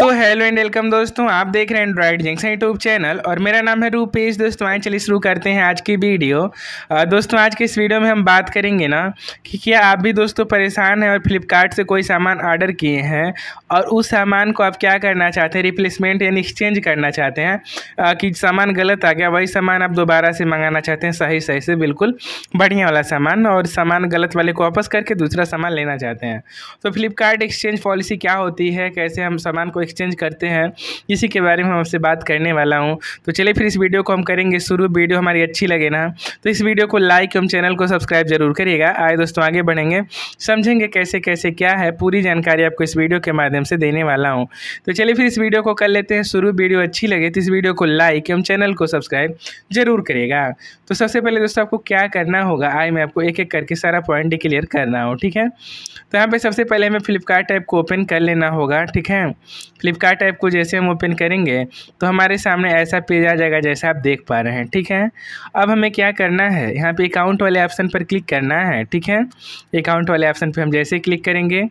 तो hello and welcome दोस्तों आप देख रहे हैं एंड्रॉइड जंक्शन यूट्यूब चैनल और मेरा नाम है रूपेश दोस्तों आए चलिए शुरू करते हैं आज की वीडियो दोस्तों आज के इस वीडियो में हम बात करेंगे ना कि क्या आप भी दोस्तों परेशान हैं और फ्लिपकार्ट से कोई सामान ऑर्डर किए हैं और उस सामान को आप क्या करना चाहते हैं रिप्लेसमेंट यानी एक्सचेंज करना चाहते हैं कि सामान गलत आ गया वही सामान आप दोबारा से मंगाना चाहते हैं सही सही से बिल्कुल बढ़िया वाला सामान और सामान गलत वाले को वापस करके दूसरा सामान लेना चाहते हैं तो फ्लिपकार्ट एक्सचेंज पॉलिसी क्या होती है कैसे हम सामान को एक्सचेंज करते हैं इसी के बारे में हम आपसे बात करने वाला हूँ तो चलिए फिर इस वीडियो को हम करेंगे शुरू वीडियो हमारी अच्छी लगे ना तो इस वीडियो को लाइक एवं चैनल को सब्सक्राइब जरूर करिएगा आए दोस्तों आगे बढ़ेंगे समझेंगे कैसे कैसे क्या है पूरी जानकारी आपको इस वीडियो के माध्यम से देने वाला हूँ तो चलिए फिर इस वीडियो को कर लेते हैं शुरू वीडियो अच्छी लगे तो इस वीडियो को लाइक एवं चैनल को सब्सक्राइब जरूर करिएगा तो सबसे पहले दोस्तों आपको क्या करना होगा आई मैं आपको एक एक करके सारा पॉइंट डिक्लेयर करना हो ठीक है तो यहाँ पे सबसे पहले हमें फ्लिपकार्ट ऐप को ओपन कर लेना होगा ठीक है फ्लिपकार्ट ऐप को जैसे हम ओपन करेंगे तो हमारे सामने ऐसा पेज आ जाएगा जैसा आप देख पा रहे हैं ठीक है अब हमें क्या करना है यहाँ पे अकाउंट वाले ऑप्शन पर क्लिक करना है ठीक है अकाउंट वाले ऑप्शन पर हम जैसे क्लिक करेंगे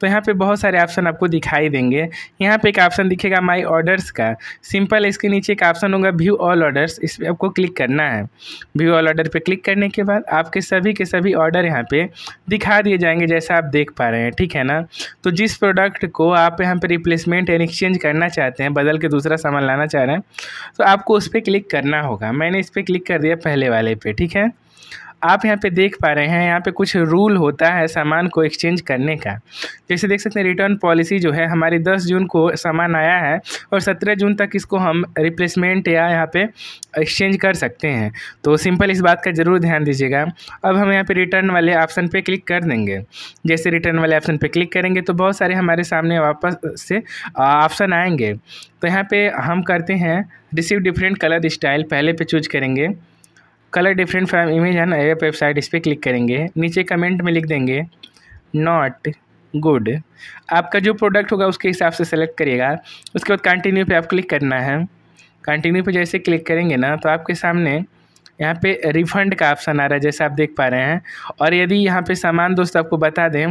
तो यहाँ पर बहुत सारे ऑप्शन आपको दिखाई देंगे यहाँ पर एक ऑप्शन दिखेगा माई ऑर्डर्स का सिंपल इसके नीचे एक ऑप्शन होगा व्यू ऑल ऑर्डर्स इस पर आपको क्लिक करना है व्यू ऑल ऑर्डर पर क्लिक करने के बाद आपके सभी के सभी ऑर्डर यहाँ पर दिखा दिए जाएंगे जैसा आप देख पा रहे हैं ठीक है ना तो जिस प्रोडक्ट को आप यहाँ पे रिप्लेसमेंट चेन एक्सचेंज करना चाहते हैं बदल के दूसरा सामान लाना चाह रहे हैं तो आपको उस पर क्लिक करना होगा मैंने इस पर क्लिक कर दिया पहले वाले पे ठीक है आप यहाँ पे देख पा रहे हैं यहाँ पे कुछ रूल होता है सामान को एक्सचेंज करने का जैसे देख सकते हैं रिटर्न पॉलिसी जो है हमारी 10 जून को सामान आया है और 17 जून तक इसको हम रिप्लेसमेंट या यहाँ पे एक्सचेंज कर सकते हैं तो सिंपल इस बात का ज़रूर ध्यान दीजिएगा अब हम यहाँ पे रिटर्न वाले ऑप्शन पर क्लिक कर देंगे जैसे रिटर्न वाले ऑप्शन पर क्लिक करेंगे तो बहुत सारे हमारे सामने वापस से ऑप्शन आएंगे तो यहाँ पे हम करते हैं रिसीव डिफरेंट कलर स्टाइल पहले पे चूज करेंगे कलर डिफरेंट फ्राम इमेज है एप वेबसाइट इस पर क्लिक करेंगे नीचे कमेंट में लिख देंगे नॉट गुड आपका जो प्रोडक्ट होगा उसके हिसाब से सेलेक्ट करिएगा उसके बाद कंटिन्यू पे आप क्लिक करना है कंटिन्यू पे जैसे क्लिक करेंगे ना तो आपके सामने यहाँ पे रिफ़ंड का ऑप्शन आ रहा है जैसे आप देख पा रहे हैं और यदि यहाँ पे सामान दोस्त आपको बता दें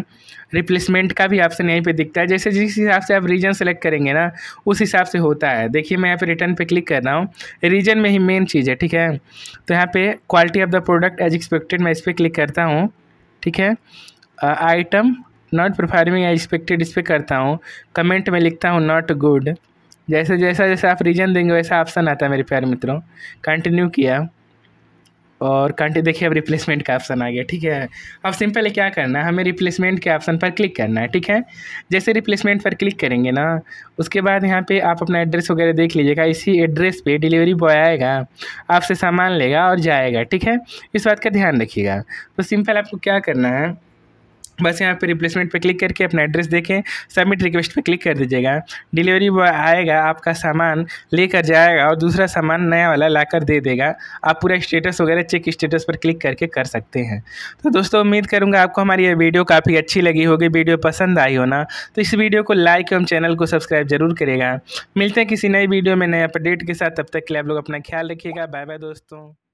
रिप्लेसमेंट का भी ऑप्शन यहीं पे दिखता है जैसे जिस हिसाब से आप रीजन सेलेक्ट करेंगे ना उस हिसाब से होता है देखिए मैं यहाँ पे रिटर्न पे क्लिक कर रहा हूँ रीजन में ही मेन चीज़ है ठीक है तो यहाँ पर quality of the product as expected मैं इस पर क्लिक करता हूँ ठीक है item not performing as expected इस पर करता हूँ कमेंट में लिखता हूँ नॉट गुड जैसे जैसा जैसा आप रीजन देंगे वैसा ऑप्शन आता है मेरे प्यारे मित्रों कंटिन्यू किया और कंटे देखिए अब रिप्लेसमेंट का ऑप्शन आ गया ठीक है अब सिंपल क्या करना है हमें रिप्लेसमेंट के ऑप्शन पर क्लिक करना है ठीक है जैसे रिप्लेसमेंट पर क्लिक करेंगे ना उसके बाद यहाँ पे आप अपना एड्रेस वगैरह देख लीजिएगा इसी एड्रेस पे डिलीवरी बॉय आएगा आपसे सामान लेगा और जाएगा ठीक है इस बात का ध्यान रखिएगा तो सिंपल आपको क्या करना है बस यहाँ पे रिप्लेसमेंट पे क्लिक करके अपना एड्रेस देखें सबमिट रिक्वेस्ट पे क्लिक कर दीजिएगा डिलीवरी बॉय आएगा आपका सामान लेकर जाएगा और दूसरा सामान नया वाला लाकर दे देगा आप पूरा स्टेटस वगैरह चेक स्टेटस पर क्लिक करके कर सकते हैं तो दोस्तों उम्मीद करूँगा आपको हमारी ये वीडियो काफ़ी अच्छी लगी होगी वीडियो पसंद आई होना तो इस वीडियो को लाइक एवं चैनल को सब्सक्राइब जरूर करेगा मिलते हैं किसी नई वीडियो में नए अपडेट के साथ तब तक के लिए आप लोग अपना ख्याल रखिएगा बाय बाय दोस्तों